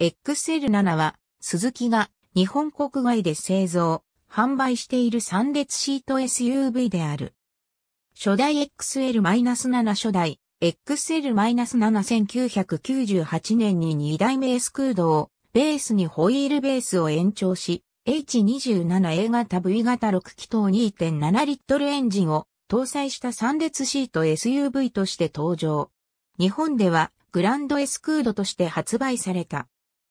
XL7 は、鈴木が日本国外で製造、販売している3列シート SUV である。初代 XL-7 初代 XL-71998 年に2代目エスクードをベースにホイールベースを延長し、H27A 型 V 型6気筒2.7リットルエンジンを搭載した3列シート SUV として登場。日本ではグランドエスクードとして発売された。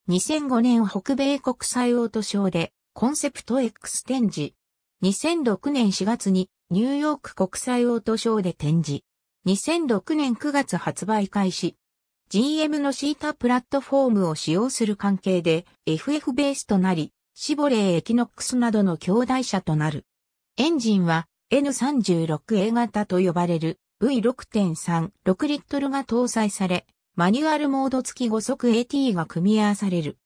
2005年北米国際オートショーでコンセプト X 展示。2006年4月にニューヨーク国際オートショーで展示。2006年9月発売開始。GM のシータプラットフォームを使用する関係で FF ベースとなり、シボレーエキノックスなどの兄弟車となる。エンジンは N36A 型と呼ばれる V6.36 リットルが搭載され、マニュアルモード付き5速 AT が組み合わされる。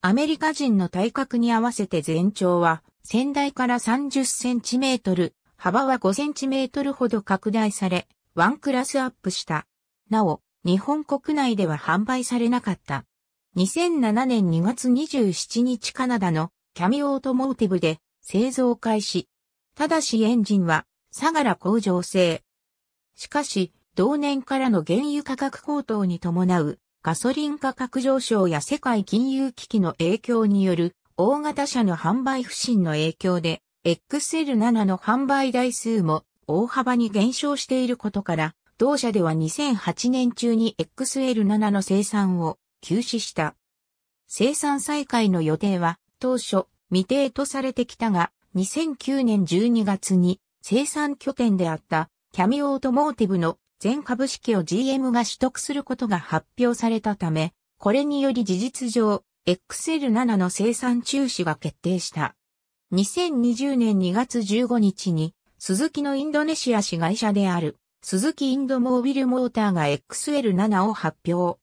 アメリカ人の体格に合わせて全長は先代から30センチメートル、幅は5センチメートルほど拡大され、ワンクラスアップした。なお、日本国内では販売されなかった。2007年2月27日カナダのキャミオートモーティブで製造開始。ただしエンジンは、ガラ工場製。しかし、同年からの原油価格高騰に伴うガソリン価格上昇や世界金融危機の影響による大型車の販売不振の影響で XL7 の販売台数も大幅に減少していることから同社では2008年中に XL7 の生産を休止した。生産再開の予定は当初未定とされてきたが2009年12月に生産拠点であったキャミオートモーティブの全株式を GM が取得することが発表されたため、これにより事実上、XL7 の生産中止が決定した。2020年2月15日に、鈴木のインドネシア市会社である、鈴木インドモービルモーターが XL7 を発表。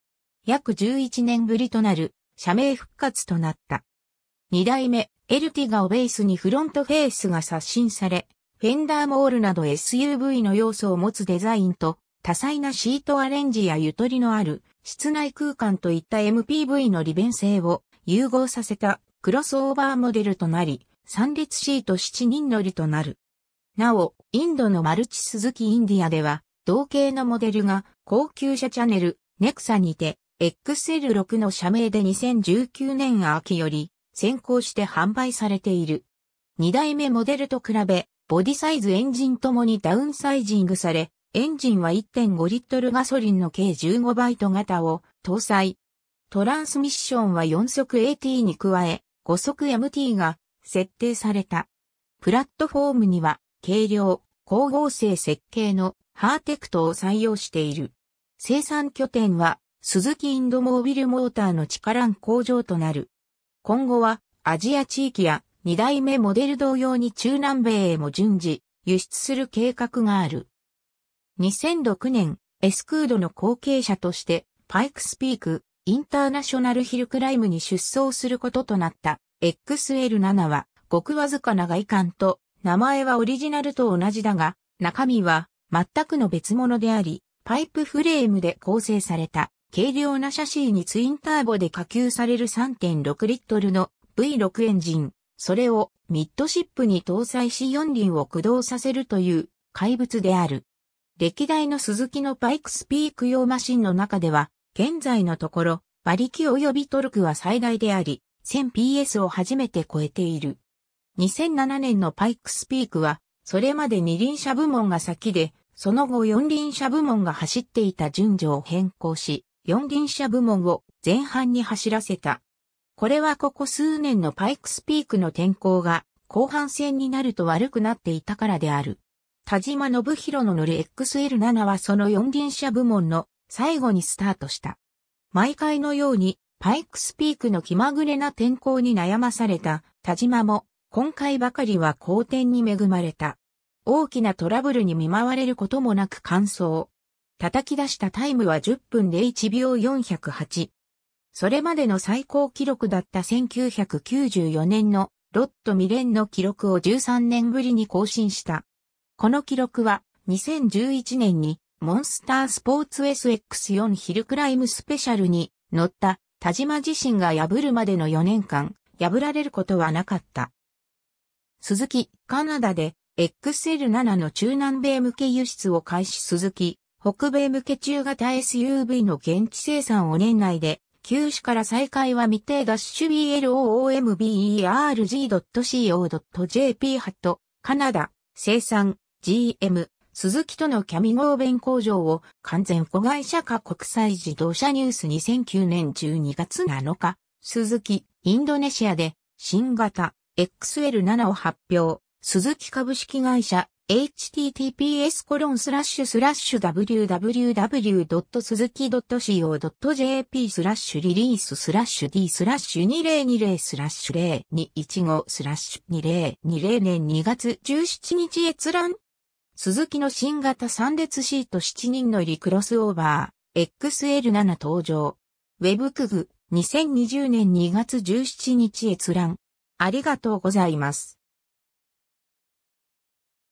約11年ぶりとなる、社名復活となった。2代目、エルティガをベースにフロントフェースが刷新され、フェンダーモールなど SUV の要素を持つデザインと、多彩なシートアレンジやゆとりのある室内空間といった MPV の利便性を融合させたクロスオーバーモデルとなり、3列シート7人乗りとなる。なお、インドのマルチスズキインディアでは、同系のモデルが高級車チャンネル、ネクサにて、XL6 の社名で2019年秋より先行して販売されている。2代目モデルと比べ、ボディサイズエンジンともにダウンサイジングされ、エンジンは1.5リットルガソリンの計15バイト型を搭載。トランスミッションは4速 AT に加え、5速 MT が設定された。プラットフォームには、軽量、光合成設計のハーテクトを採用している。生産拠点は、鈴木インドモービルモーターの力下工場となる。今後は、アジア地域や2代目モデル同様に中南米へも順次、輸出する計画がある。2006年、エスクードの後継者として、パイクスピーク、インターナショナルヒルクライムに出走することとなった XL7 は、ごくわずかな外観と、名前はオリジナルと同じだが、中身は全くの別物であり、パイプフレームで構成された軽量なシャシーにツインターボで下級される3.6リットルの V6 エンジン、それをミッドシップに搭載し4輪を駆動させるという怪物である。歴代のスズキのバイクスピーク用マシンの中では、現在のところ、馬力及びトルクは最大であり、1000PS を初めて超えている。2007年のパイクスピークは、それまで二輪車部門が先で、その後四輪車部門が走っていた順序を変更し、四輪車部門を前半に走らせた。これはここ数年のパイクスピークの天候が後半戦になると悪くなっていたからである。田島信弘の乗る XL7 はその四輪車部門の最後にスタートした。毎回のようにパイクスピークの気まぐれな天候に悩まされた田島も今回ばかりは好天に恵まれた。大きなトラブルに見舞われることもなく完走。叩き出したタイムは10分で1秒408。それまでの最高記録だった1994年のロットミレンの記録を13年ぶりに更新した。この記録は2011年にモンスタースポーツ SX4 ヒルクライムスペシャルに乗った田島自身が破るまでの4年間破られることはなかった。鈴木、カナダで XL7 の中南米向け輸出を開始鈴木、北米向け中型 SUV の現地生産を年内で、休止から再開は未定ダッシュ BLOOMBERG.CO.JP ハット、カナダ、生産、GM、鈴木とのキャミ合弁工場を完全子会社化国際自動車ニュース2009年12月7日、鈴木、インドネシアで新型 XL7 を発表、鈴木株式会社 https コロンスラッシュスラッシュ www.suzuki.co.jp スラッシュリリーススラッシュ d スラッシュ2020スラッシュ0215スラッシュ2020年2月17日閲覧鈴木の新型3列シート7人乗りクロスオーバー XL7 登場。ウェブクグ2020年2月17日閲覧。ありがとうございます。